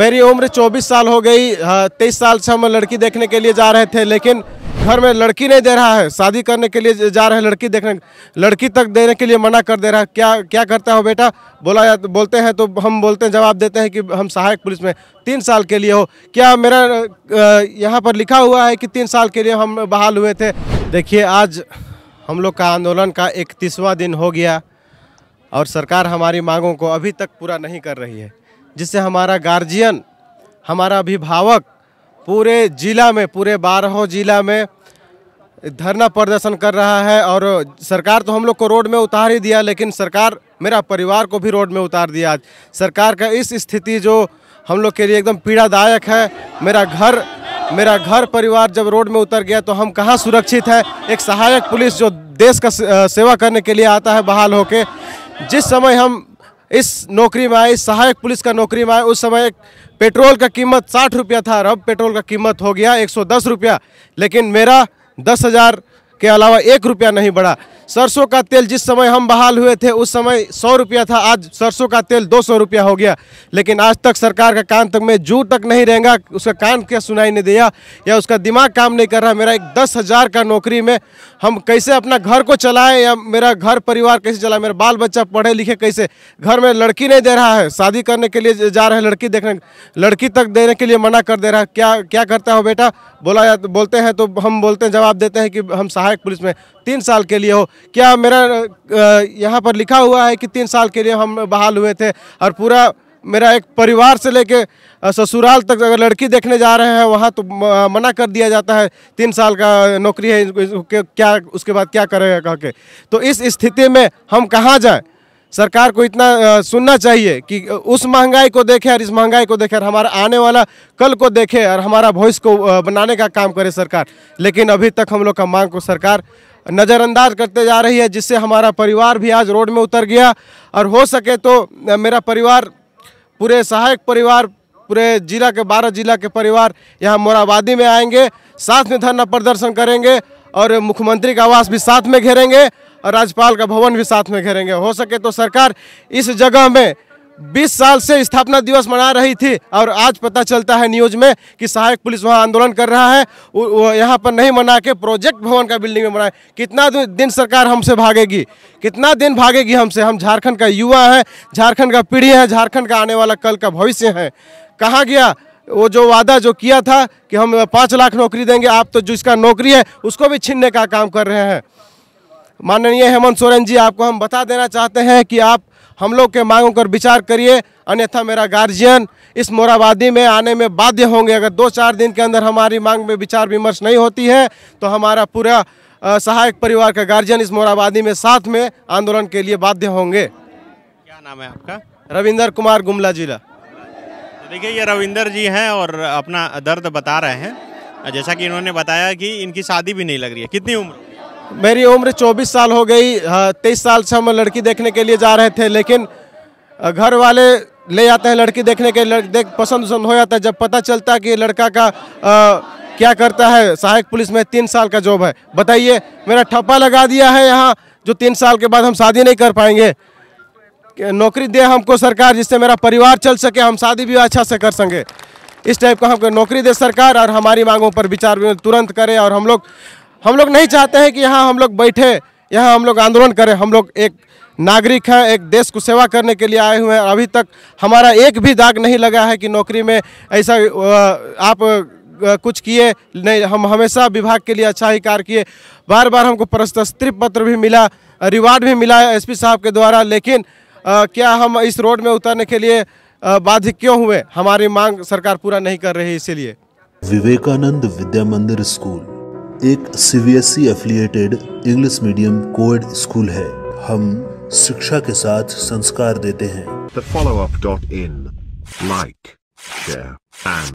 मेरी उम्र 24 साल हो गई हाँ, तेईस साल से हम लड़की देखने के लिए जा रहे थे लेकिन घर में लड़की नहीं दे रहा है शादी करने के लिए जा रहे हैं लड़की देखने लड़की तक देने के लिए मना कर दे रहा है क्या क्या करता हो बेटा बोला जा बोलते हैं तो हम बोलते हैं जवाब देते हैं कि हम सहायक पुलिस में तीन साल के लिए हो क्या मेरा यहाँ पर लिखा हुआ है कि तीन साल के लिए हम बहाल हुए थे देखिए आज हम लोग का आंदोलन का इकतीसवां दिन हो गया और सरकार हमारी मांगों को अभी तक पूरा नहीं कर रही है जिससे हमारा गार्जियन हमारा अभिभावक पूरे जिला में पूरे बारहों जिला में धरना प्रदर्शन कर रहा है और सरकार तो हम लोग को रोड में उतार ही दिया लेकिन सरकार मेरा परिवार को भी रोड में उतार दिया आज सरकार का इस स्थिति जो हम लोग के लिए एकदम पीड़ादायक है मेरा घर मेरा घर परिवार जब रोड में उतर गया तो हम कहाँ सुरक्षित हैं एक सहायक पुलिस जो देश का सेवा करने के लिए आता है बहाल होके जिस समय हम इस नौकरी में आए सहायक पुलिस का नौकरी में आए उस समय पेट्रोल का कीमत साठ रुपया था अब पेट्रोल का कीमत हो गया एक सौ दस रुपया लेकिन मेरा दस हज़ार के अलावा एक रुपया नहीं बढ़ा सरसों का तेल जिस समय हम बहाल हुए थे उस समय सौ रुपया था आज सरसों का तेल दो सौ रुपया हो गया लेकिन आज तक सरकार का कान तक में जू तक नहीं रहेगा उसका कान क्या सुनाई नहीं दिया या उसका दिमाग काम नहीं कर रहा मेरा एक दस हज़ार का नौकरी में हम कैसे अपना घर को चलाएं या मेरा घर परिवार कैसे चलाएं मेरा बाल बच्चा पढ़े लिखे कैसे घर में लड़की नहीं दे रहा है शादी करने के लिए जा रहे हैं लड़की देखने लड़की तक देने के लिए मना कर दे रहा है क्या क्या करता हो बेटा बोला बोलते हैं तो हम बोलते हैं जवाब देते हैं कि हम सहायक पुलिस में तीन साल के लिए हो क्या मेरा यहाँ पर लिखा हुआ है कि तीन साल के लिए हम बहाल हुए थे और पूरा मेरा एक परिवार से लेके ससुराल तक अगर लड़की देखने जा रहे हैं वहाँ तो मना कर दिया जाता है तीन साल का नौकरी है क्या उसके बाद क्या करेगा कह के तो इस स्थिति में हम कहाँ जाएं सरकार को इतना सुनना चाहिए कि उस महंगाई को देखे और इस महंगाई को देखे और हमारा आने वाला कल को देखे और हमारा भविष्य को बनाने का काम करे सरकार लेकिन अभी तक हम लोग का मांग को सरकार नज़रअंदाज करते जा रही है जिससे हमारा परिवार भी आज रोड में उतर गया और हो सके तो मेरा परिवार पूरे सहायक परिवार पूरे जिला के बारह जिला के परिवार यहाँ मोराबादी में आएंगे साथ में धरना प्रदर्शन करेंगे और मुख्यमंत्री का आवास भी साथ में घेरेंगे और राज्यपाल का भवन भी साथ में घेरेंगे हो सके तो सरकार इस जगह में 20 साल से स्थापना दिवस मना रही थी और आज पता चलता है न्यूज में कि सहायक पुलिस वहां आंदोलन कर रहा है यहाँ पर नहीं मना के प्रोजेक्ट भवन का बिल्डिंग में मनाए कितना दिन सरकार हमसे भागेगी कितना दिन भागेगी हमसे हम झारखंड का युवा है झारखंड का पीढ़ी है झारखंड का आने वाला कल का भविष्य है कहाँ गया वो जो वादा जो किया था कि हम पाँच लाख नौकरी देंगे आप तो जिसका नौकरी है उसको भी छीनने का काम कर रहे हैं माननीय हेमंत सोरेन जी आपको हम बता देना चाहते हैं कि आप हम लोग के मांगों पर विचार करिए अन्यथा मेरा गार्जियन इस मोराबादी में आने में बाध्य होंगे अगर दो चार दिन के अंदर हमारी मांग में विचार विमर्श नहीं होती है तो हमारा पूरा सहायक परिवार का गार्जियन इस मोराबादी में साथ में आंदोलन के लिए बाध्य होंगे क्या नाम है आपका रविंदर कुमार गुमला जिला तो देखिए ये रविंदर जी हैं और अपना दर्द बता रहे हैं जैसा कि इन्होंने बताया कि इनकी शादी भी नहीं लग रही है कितनी उम्र मेरी उम्र 24 साल हो गई हाँ, तेईस साल से हम लड़की देखने के लिए जा रहे थे लेकिन घर वाले ले जाते हैं लड़की देखने के लिए देख पसंद पसंद हो जाता है जब पता चलता कि लड़का का आ, क्या करता है सहायक पुलिस में तीन साल का जॉब है बताइए मेरा ठप्पा लगा दिया है यहाँ जो तीन साल के बाद हम शादी नहीं कर पाएंगे नौकरी दे हमको सरकार जिससे मेरा परिवार चल सके हम शादी भी अच्छा से कर सकें इस टाइप का हमको नौकरी दे सरकार और हमारी मांगों पर विचार तुरंत करें और हम लोग हम लोग नहीं चाहते हैं कि यहाँ हम लोग बैठे यहाँ हम लोग आंदोलन करें हम लोग एक नागरिक हैं एक देश को सेवा करने के लिए आए हुए हैं अभी तक हमारा एक भी दाग नहीं लगा है कि नौकरी में ऐसा आप कुछ किए नहीं हम हमेशा विभाग के लिए अच्छा ही कार्य किए बार बार हमको प्रशस्ति पत्र भी मिला रिवार्ड भी मिला है एसपी साहब के द्वारा लेकिन आ, क्या हम इस रोड में उतरने के लिए बाध्य क्यों हुए हमारी मांग सरकार पूरा नहीं कर रही इसीलिए विवेकानंद विद्या मंदिर स्कूल एक CBSE affiliated English medium coed school है हम शिक्षा के साथ संस्कार देते हैं follow up dot in like